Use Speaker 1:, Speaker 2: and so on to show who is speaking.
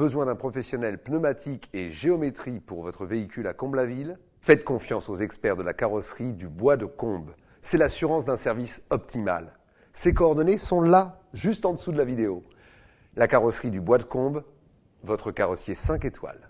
Speaker 1: Besoin d'un professionnel pneumatique et géométrie pour votre véhicule à Combes-la-Ville Faites confiance aux experts de la carrosserie du bois de Combe. C'est l'assurance d'un service optimal. Ces coordonnées sont là, juste en dessous de la vidéo. La carrosserie du bois de Combe, votre carrossier 5 étoiles.